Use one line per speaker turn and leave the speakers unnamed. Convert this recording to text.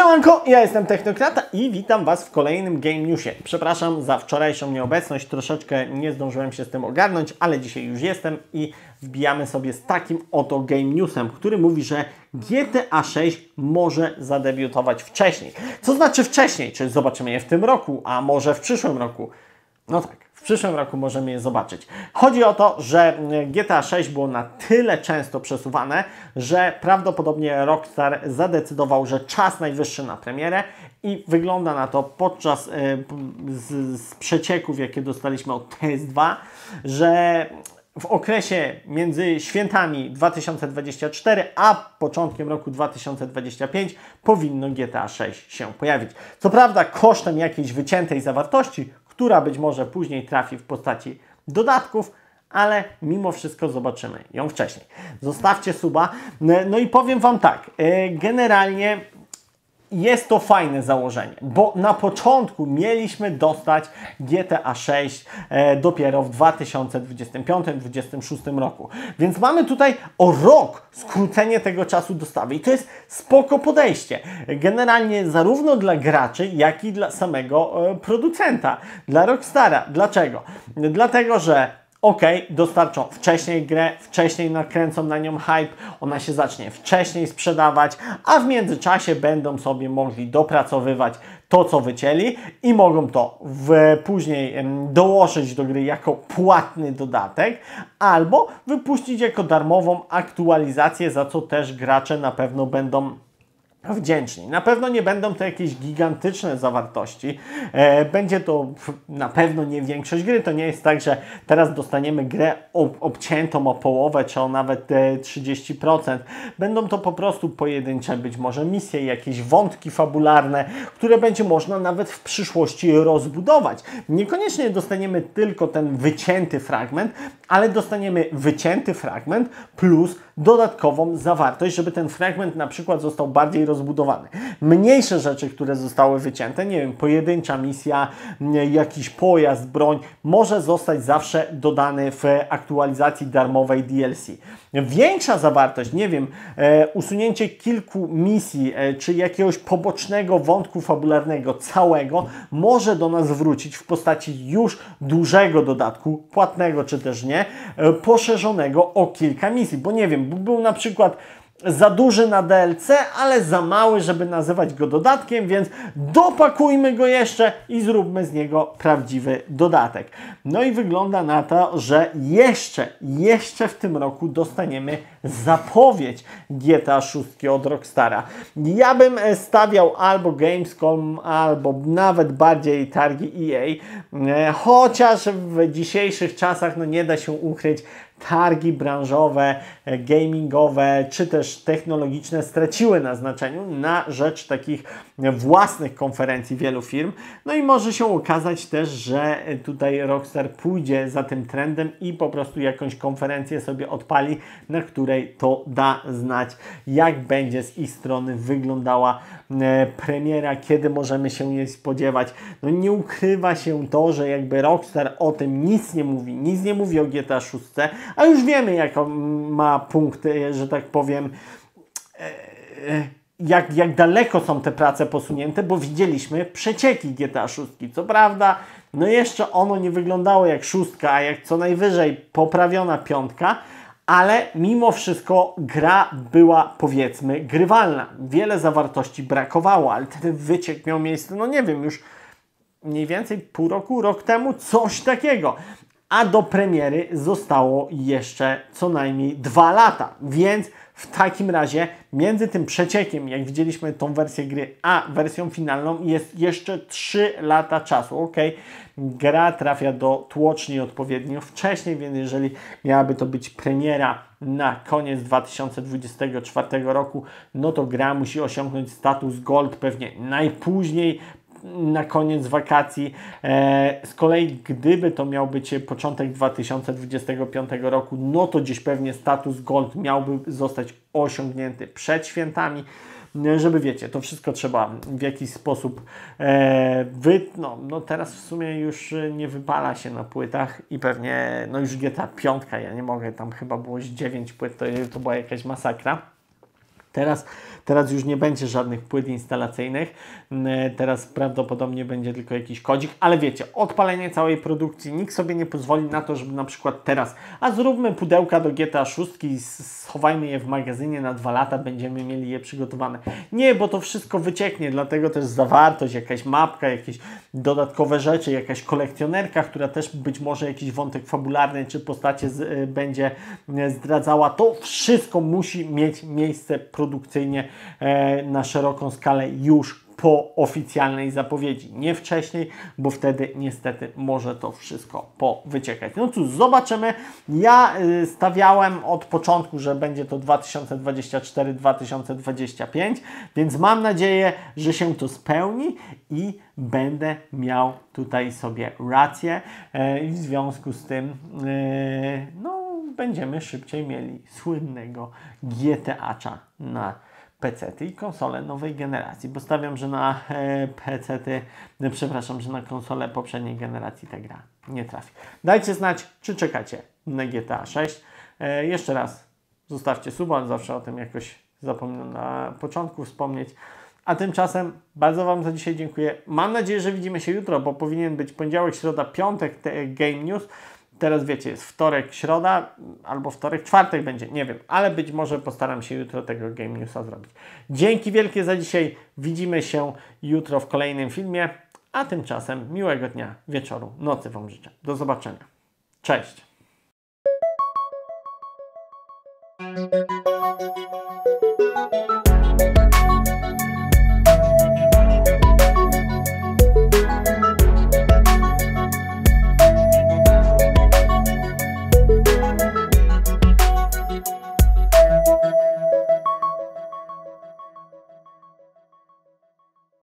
Siemanko, ja jestem Technokrata i witam Was w kolejnym Game Newsie. Przepraszam za wczorajszą nieobecność, troszeczkę nie zdążyłem się z tym ogarnąć, ale dzisiaj już jestem i wbijamy sobie z takim oto Game Newsem, który mówi, że GTA 6 może zadebiutować wcześniej. Co znaczy wcześniej? Czy zobaczymy je w tym roku, a może w przyszłym roku? No tak, w przyszłym roku możemy je zobaczyć. Chodzi o to, że GTA 6 było na tyle często przesuwane, że prawdopodobnie Rockstar zadecydował, że czas najwyższy na premierę i wygląda na to podczas e, z, z przecieków, jakie dostaliśmy od TS2, że w okresie między świętami 2024 a początkiem roku 2025 powinno GTA 6 się pojawić. Co prawda kosztem jakiejś wyciętej zawartości, która być może później trafi w postaci dodatków, ale mimo wszystko zobaczymy ją wcześniej. Zostawcie suba. No i powiem Wam tak, e, generalnie jest to fajne założenie, bo na początku mieliśmy dostać GTA 6 e, dopiero w 2025-2026 roku. Więc mamy tutaj o rok skrócenie tego czasu dostawy i to jest spoko podejście. Generalnie zarówno dla graczy, jak i dla samego e, producenta, dla Rockstara. Dlaczego? Dlatego, że ok, dostarczą wcześniej grę, wcześniej nakręcą na nią hype, ona się zacznie wcześniej sprzedawać, a w międzyczasie będą sobie mogli dopracowywać to, co wycięli i mogą to w, później dołożyć do gry jako płatny dodatek albo wypuścić jako darmową aktualizację, za co też gracze na pewno będą wdzięczni. Na pewno nie będą to jakieś gigantyczne zawartości. E, będzie to na pewno nie większość gry. To nie jest tak, że teraz dostaniemy grę ob obciętą o połowę, czy o nawet 30%. E, będą to po prostu pojedyncze być może misje, jakieś wątki fabularne, które będzie można nawet w przyszłości rozbudować. Niekoniecznie dostaniemy tylko ten wycięty fragment, ale dostaniemy wycięty fragment plus dodatkową zawartość, żeby ten fragment na przykład został bardziej rozbudowany. Mniejsze rzeczy, które zostały wycięte, nie wiem, pojedyncza misja, jakiś pojazd, broń, może zostać zawsze dodany w aktualizacji darmowej DLC. Większa zawartość, nie wiem, e, usunięcie kilku misji e, czy jakiegoś pobocznego wątku fabularnego całego może do nas wrócić w postaci już dużego dodatku, płatnego czy też nie, e, poszerzonego o kilka misji, bo nie wiem, był na przykład za duży na DLC, ale za mały, żeby nazywać go dodatkiem, więc dopakujmy go jeszcze i zróbmy z niego prawdziwy dodatek. No i wygląda na to, że jeszcze, jeszcze w tym roku dostaniemy zapowiedź GTA 6 od Rockstara. Ja bym e, stawiał albo Gamescom, albo nawet bardziej targi EA, e, chociaż w dzisiejszych czasach no nie da się ukryć, targi branżowe, e, gamingowe czy też technologiczne straciły na znaczeniu na rzecz takich własnych konferencji wielu firm. No i może się okazać też, że tutaj Rockstar pójdzie za tym trendem i po prostu jakąś konferencję sobie odpali, na której to da znać, jak będzie z ich strony wyglądała e, premiera, kiedy możemy się jej spodziewać. No nie ukrywa się to, że jakby Rockstar o tym nic nie mówi, nic nie mówi o GTA 6, a już wiemy, jaką ma punkty, że tak powiem, e, e, jak, jak daleko są te prace posunięte, bo widzieliśmy przecieki GTA 6. Co prawda, no jeszcze ono nie wyglądało jak szóstka, a jak co najwyżej poprawiona piątka, ale mimo wszystko gra była powiedzmy grywalna. Wiele zawartości brakowało, ale ten wyciek miał miejsce, no nie wiem, już mniej więcej pół roku, rok temu, coś takiego a do premiery zostało jeszcze co najmniej dwa lata. Więc w takim razie między tym przeciekiem, jak widzieliśmy tą wersję gry, a wersją finalną jest jeszcze 3 lata czasu. Ok, gra trafia do tłoczni odpowiednio wcześniej, więc jeżeli miałaby to być premiera na koniec 2024 roku, no to gra musi osiągnąć status Gold pewnie najpóźniej na koniec wakacji. E, z kolei, gdyby to miał być początek 2025 roku, no to gdzieś pewnie status Gold miałby zostać osiągnięty przed świętami e, żeby wiecie, to wszystko trzeba w jakiś sposób e, wy, no, no teraz w sumie już e, nie wypala się na płytach i pewnie, no już GTA piątka ja nie mogę, tam chyba było 9 płyt, to, to była jakaś masakra. Teraz, teraz już nie będzie żadnych płyt instalacyjnych, mm, e, teraz prawdopodobnie będzie tylko jakiś kodzik, ale wiecie, odpalenie całej produkcji, nikt sobie nie pozwoli na to, żeby na przykład teraz, a zróbmy pudełka do GTA 6, schowajmy je w magazynie na dwa lata, będziemy mieli je przygotowane. Nie, bo to wszystko wycieknie, dlatego też zawartość, jakaś mapka, jakieś dodatkowe rzeczy, jakaś kolekcjonerka, która też być może jakiś wątek fabularny czy postacie z, e, będzie e, zdradzała, to wszystko musi mieć miejsce produkcyjnie e, na szeroką skalę już po oficjalnej zapowiedzi, nie wcześniej, bo wtedy niestety może to wszystko powyciekać. No cóż, zobaczymy. Ja y, stawiałem od początku, że będzie to 2024-2025, więc mam nadzieję, że się to spełni i będę miał tutaj sobie rację. E, w związku z tym, y, no będziemy szybciej mieli słynnego GTAcza na PC i konsole nowej generacji, bo stawiam, że na e, PC, przepraszam, że na konsole poprzedniej generacji ta gra nie trafi. Dajcie znać, czy czekacie na GTA 6. E, jeszcze raz zostawcie suba, zawsze o tym jakoś zapomniałem na początku wspomnieć. A tymczasem bardzo Wam za dzisiaj dziękuję. Mam nadzieję, że widzimy się jutro, bo powinien być poniedziałek, środa, piątek te Game News teraz wiecie, jest wtorek, środa, albo wtorek, czwartek będzie, nie wiem, ale być może postaram się jutro tego Game Newsa zrobić. Dzięki wielkie za dzisiaj, widzimy się jutro w kolejnym filmie, a tymczasem miłego dnia, wieczoru, nocy Wam życzę. Do zobaczenia. Cześć! Thank you.